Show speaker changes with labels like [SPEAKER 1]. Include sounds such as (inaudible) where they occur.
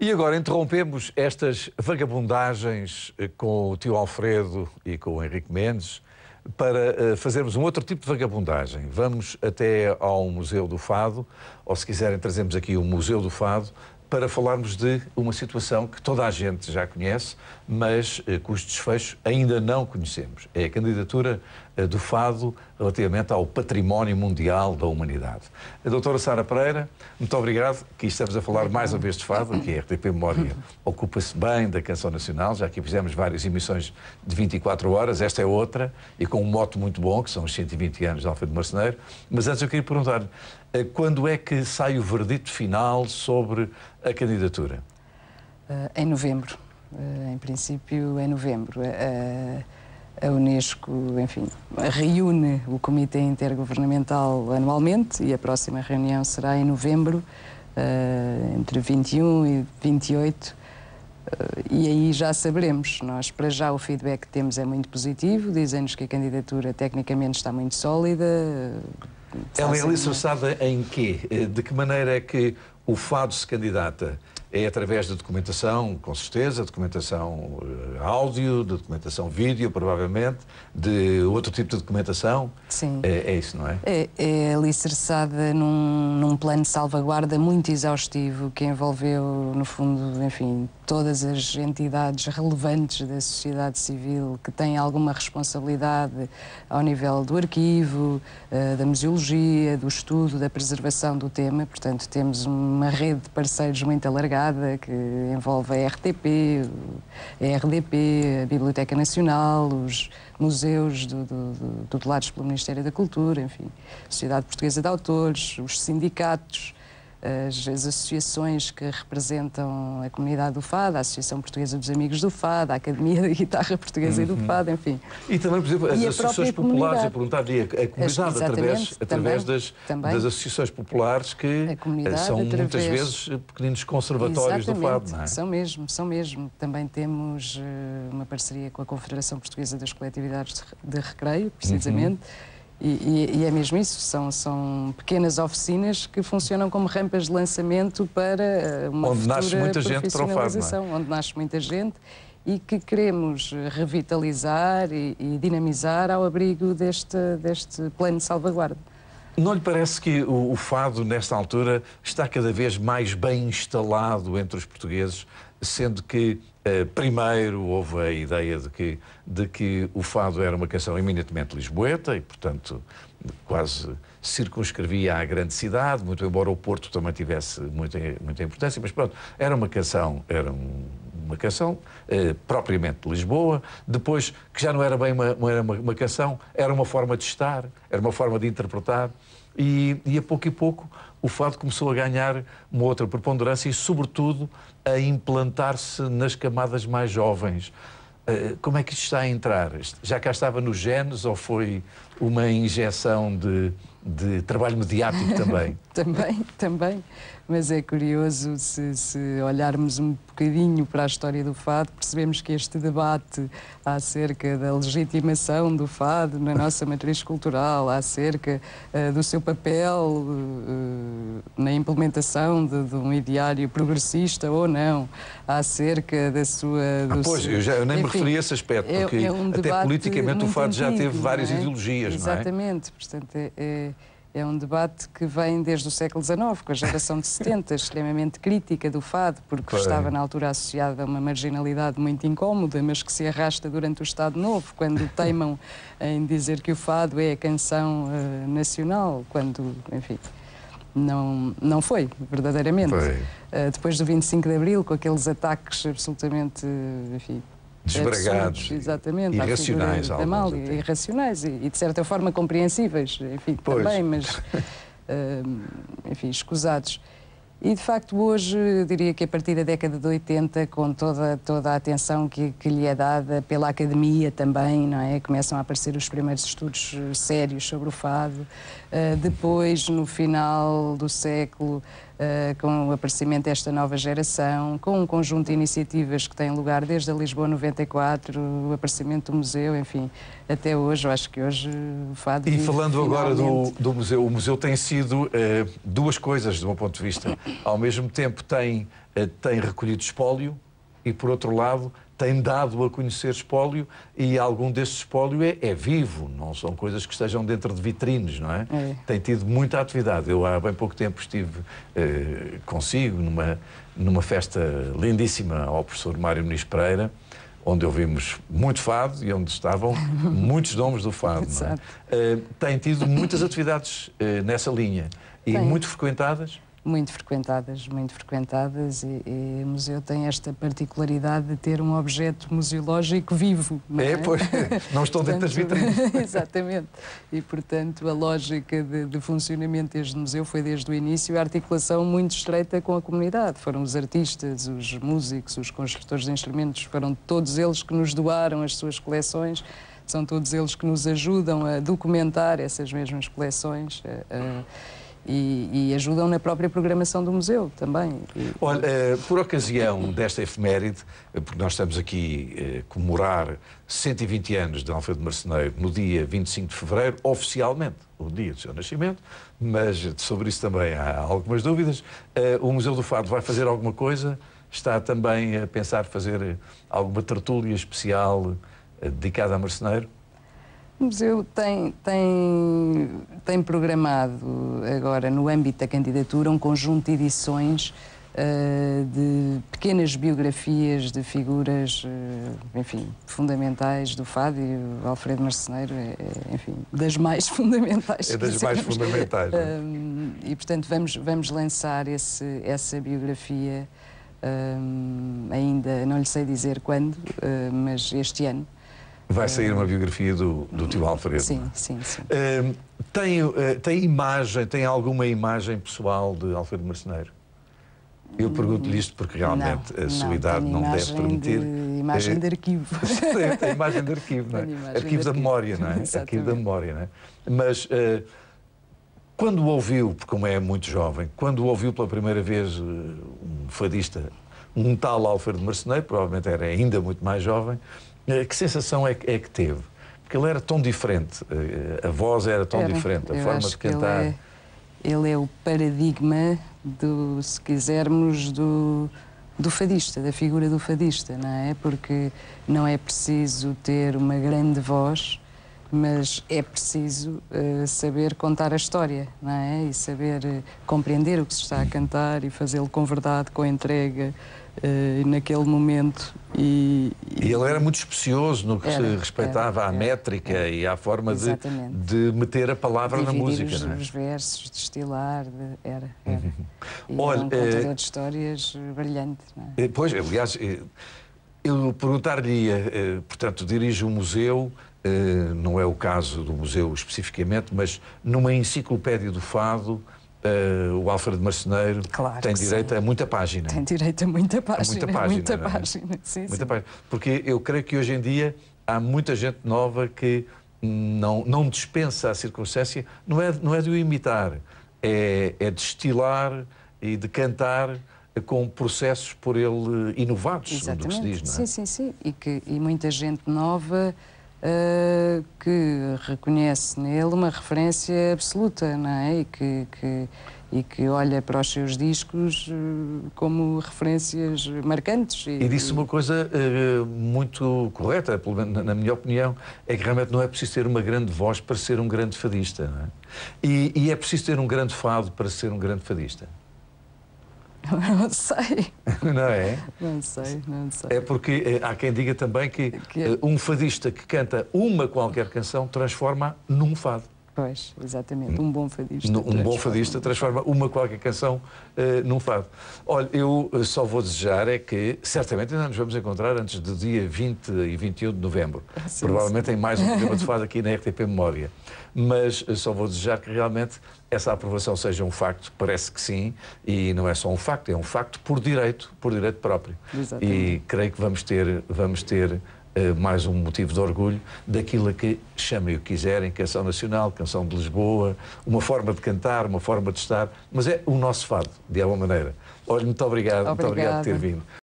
[SPEAKER 1] E agora interrompemos estas vagabundagens eh, com o tio Alfredo e com o Henrique Mendes para eh, fazermos um outro tipo de vagabundagem. Vamos até ao Museu do Fado, ou se quiserem trazemos aqui o Museu do Fado, para falarmos de uma situação que toda a gente já conhece, mas cujo eh, desfecho ainda não conhecemos. É a candidatura eh, do Fado relativamente ao património mundial da humanidade. A doutora Sara Pereira, muito obrigado, que estamos a falar mais uma vez de Fado, que a RTP Memória ocupa-se bem da canção nacional, já que fizemos várias emissões de 24 horas, esta é outra, e com um mote muito bom, que são os 120 anos de Alfredo Marceneiro. Mas antes eu queria perguntar eh, quando é que sai o verdito final sobre a candidatura?
[SPEAKER 2] Eh, em novembro. Eh, em princípio, em é novembro. A Unesco, enfim, reúne o Comitê Intergovernamental anualmente e a próxima reunião será em novembro, entre 21 e 28 e aí já saberemos. Nós, para já, o feedback que temos é muito positivo. Dizem-nos que a candidatura tecnicamente está muito sólida, ela é
[SPEAKER 1] alicerçada em quê? Eh, de que maneira é que o fado se candidata? é através da documentação, com certeza, documentação eh, áudio, de documentação vídeo, provavelmente, de outro tipo de documentação. Sim. É, é isso, não é?
[SPEAKER 2] É, é alicerçada num, num plano de salvaguarda muito exaustivo, que envolveu, no fundo, enfim, todas as entidades relevantes da sociedade civil que têm alguma responsabilidade ao nível do arquivo, eh, da museologia, do estudo, da preservação do tema. Portanto, temos uma rede de parceiros muito alargada que envolve a RTP, a RDP, a Biblioteca Nacional, os museus tutelados pelo Ministério da Cultura, enfim, a Sociedade Portuguesa de Autores, os sindicatos, as, as, associações que representam a comunidade do Fado, a Associação Portuguesa dos Amigos do Fado, a Academia da Guitarra Portuguesa uhum. e do uhum. Fado, enfim. E também, por exemplo, as associações populares, eu
[SPEAKER 1] perguntava-lhe, a comunidade as, através, através das, também. das associações populares
[SPEAKER 2] que eh, são através, muitas vezes pequeninos conservatórios do Fado, não é? São mesmo, são mesmo. Também temos eh, uma parceria com a Confederação Portuguesa das Coletividades de Recreio, uhum. precisamente. Uhum e, e, e, é mesmo isso, são, são pequenas oficinas que funcionam como rampas de lançamento para eh, uma onde nasce muita gente para o é? onde nasce muita gente e que queremos revitalizar e, e dinamizar ao abrigo deste, deste plano de salvaguarda.
[SPEAKER 1] Não lhe parece que o, o, fado, nesta altura, está cada vez mais bem instalado entre os portugueses? sendo que eh, primeiro houve a ideia de que, de que o fado era uma canção eminentemente lisboeta e, portanto, quase circunscrevia à grande cidade, muito embora o Porto também tivesse muita, muita importância, mas pronto, era uma canção, era um, uma canção eh, propriamente de Lisboa, depois que já não era bem uma, uma, uma, canção, era uma forma de estar, era uma forma de interpretar, e, e a pouco e pouco o fado começou a ganhar uma outra preponderância e, sobretudo, a implantar-se nas camadas mais jovens. Eh, como é que isto está a entrar? Já cá estava nos genes ou foi uma injeção de, de trabalho mediático também?
[SPEAKER 2] (laughs) também, também mas é curioso se, se, olharmos um bocadinho para a história do fado, percebemos que este debate acerca da legitimação do fado na nossa matriz cultural, acerca uh, do seu papel uh, na implementação de, de, um ideário progressista ou não, acerca da sua... Ah, pois, seu... eu, já, eu nem Enfim, me referi a esse aspecto, é porque é, é um até politicamente o fado já teve várias é? ideologias, Exatamente, não é? Exatamente, portanto é, é é um debate que vem desde o século XIX, com a geração de 70, extremamente crítica do fado, porque estava na altura associada a uma marginalidade muito incómoda, mas que se arrasta durante o Estado Novo, quando teimam (laughs) em dizer que o fado é a canção uh, nacional, quando, enfim, não, não foi, verdadeiramente. Foi. Uh, depois do 25 de Abril, com aqueles ataques absolutamente, eh, enfim, desbragados, exatamente, irracionais, mal, irracionais e, e, de certa forma compreensíveis, enfim, pois. também, mas uh, (laughs) enfim, escusados. E de facto hoje, diria que a partir da década de 80, com toda, toda a atenção que, que lhe é dada pela academia também, não é? Começam a aparecer os primeiros estudos eh, sérios sobre o fado. Uh, depois, no final do século eh, com o aparecimento desta nova geração, com um conjunto de iniciativas que têm lugar desde a Lisboa 94, o aparecimento do museu, enfim, até hoje, eu acho que hoje o Fado. E falando agora do,
[SPEAKER 1] do, museu, o museu tem sido eh, duas coisas, do meu ponto de vista. Ao mesmo tempo tem, eh, tem recolhido espólio e, por outro lado, tem dado a conhecer espólio e algum desse espólio é, é, vivo, não são coisas que estejam dentro de vitrines, não é? é. Tem tido muita atividade. Eu há bem pouco tempo estive eh, consigo numa, numa festa lindíssima ao professor Mário Muniz Pereira, onde ouvimos muito fado e onde estavam (laughs) muitos nomes do fado. Não é? Eh, tem tido muitas atividades eh, nessa linha e muito frequentadas.
[SPEAKER 2] Muito frequentadas, muito frequentadas e, e, o museu tem esta particularidade de ter um objeto museológico vivo. Não é, é? pois, (laughs) não estão dentro das vitrines. (laughs) exatamente, e portanto a lógica de, de, funcionamento deste museu foi desde o início a articulação muito estreita com a comunidade. Foram os artistas, os músicos, os construtores de instrumentos, foram todos eles que nos doaram as suas coleções, são todos eles que nos ajudam a documentar essas mesmas coleções e, e, ajudam na própria programação do museu também.
[SPEAKER 1] Olha, eh, por ocasião desta efeméride, eh, porque nós estamos aqui a eh, comemorar 120 anos de Alfredo Marceneiro no dia 25 de fevereiro, oficialmente, o dia do seu nascimento, mas sobre isso também há algumas dúvidas. O Museu do Fado vai fazer alguma coisa? Está também a pensar fazer alguma tertúlia especial dedicada a Marceneiro?
[SPEAKER 2] O museu tem, tem, tem programado agora, no âmbito da candidatura, um conjunto de edições uh, de pequenas biografias de figuras, uh, enfim, fundamentais do Fado e o Alfredo Marceneiro, é, é, enfim, das mais (laughs) fundamentais. É das mais fundamentais. É? Eh, e, portanto, vamos, vamos lançar esse, essa biografia ainda, não lhe sei dizer quando, uh, mas este ano.
[SPEAKER 1] Vai sair uma biografia do, do tio Alfredo.
[SPEAKER 2] Sim, sim, sim. Uh, tem, uh, tem imagem, tem alguma imagem
[SPEAKER 1] pessoal de Alfredo Marceneiro? Eu pergunto-lhe isto porque realmente não, a sua não, idade não deve permitir. De, imagem de eh,
[SPEAKER 2] arquivo. (laughs) tem imagem
[SPEAKER 1] de arquivo, não é? Arquivo, arquivo da memória, não é? Exatamente. Arquivo da memória, não é? Mas uh, quando ouviu, porque como é muito jovem, quando ouviu pela primeira vez um fadista, um tal Alfredo Marceneiro, provavelmente era ainda muito mais jovem, eh, que sensação é, é que teve? Porque ele era tão diferente, eh, a voz era tão era. diferente, a Eu forma de cantar. Ele
[SPEAKER 2] é, ele é o paradigma do, se quisermos, do, do fadista, da figura do fadista, não é? Porque não é preciso ter uma grande voz, mas é preciso uh, saber contar a história, não é? E saber uh, compreender o que se está a cantar e fazê-lo com verdade, com entrega, uh, naquele momento.
[SPEAKER 1] E, e, ele era muito especioso no que era, se respeitava era, à era, métrica e à forma de, de, meter a palavra Dividir na música. Os, não é? os
[SPEAKER 2] versos, destilar, de, era. era.
[SPEAKER 1] Uhum. Olha, um contador eh,
[SPEAKER 2] de histórias brilhante.
[SPEAKER 1] É? Eh, pois, aliás, eu perguntar-lhe, portanto, dirige um museu, não é o caso do museu especificamente, mas numa enciclopédia do fado Uh, o Alfredo Marceneiro claro tem direito sim. a muita página. Tem
[SPEAKER 2] direito a muita página. A muita página. Muita é? página, sim, muita sim.
[SPEAKER 1] página. Porque eu creio que hoje em dia há muita gente nova que não, não dispensa a circunstância, não é, não é de o imitar, é, é de estilar e de cantar com processos por ele inovados, Exatamente. segundo o que se diz, não é? Sim,
[SPEAKER 2] sim, sim. E, que, e muita gente nova uh, que reconhece nele uma referência absoluta, não é? E que, que e que olha para os seus discos eh, como referências marcantes. E, e disse uma
[SPEAKER 1] coisa uh, muito correta, pelo menos na minha opinião, é que realmente não é preciso ter uma grande voz para ser um grande fadista, não é? E, e é preciso ter um grande fado para ser um grande fadista
[SPEAKER 2] não sei. (laughs) Não é? Não sei, não sei.
[SPEAKER 1] É porque eh, há quem diga também que, que... É? Eh, um fadista que canta uma qualquer canção
[SPEAKER 2] transforma num fado. Pois, exatamente. Um bom fadista. Um transforma. bom fadista
[SPEAKER 1] transforma uma qualquer canção uh, num fado. Olha, eu eh, só vou desejar é que certamente ainda nos vamos encontrar antes do dia 20 e 21 de novembro. Ah, sim, Provavelmente sim. em mais um (laughs) programa de fado aqui na RTP Memória. Mas eh, só vou desejar que realmente essa aprovação seja um facto, parece que sim, e não é só um facto, é um facto por direito, por direito próprio.
[SPEAKER 2] Exatamente. E
[SPEAKER 1] creio que vamos ter, vamos ter eh, mais um motivo de orgulho daquilo a que chamem o que quiserem, canção nacional, canção de Lisboa, uma forma de cantar, uma forma de estar, mas é o nosso fado, de alguma maneira. Olha, muito obrigado, Obrigada. muito obrigado por ter vindo.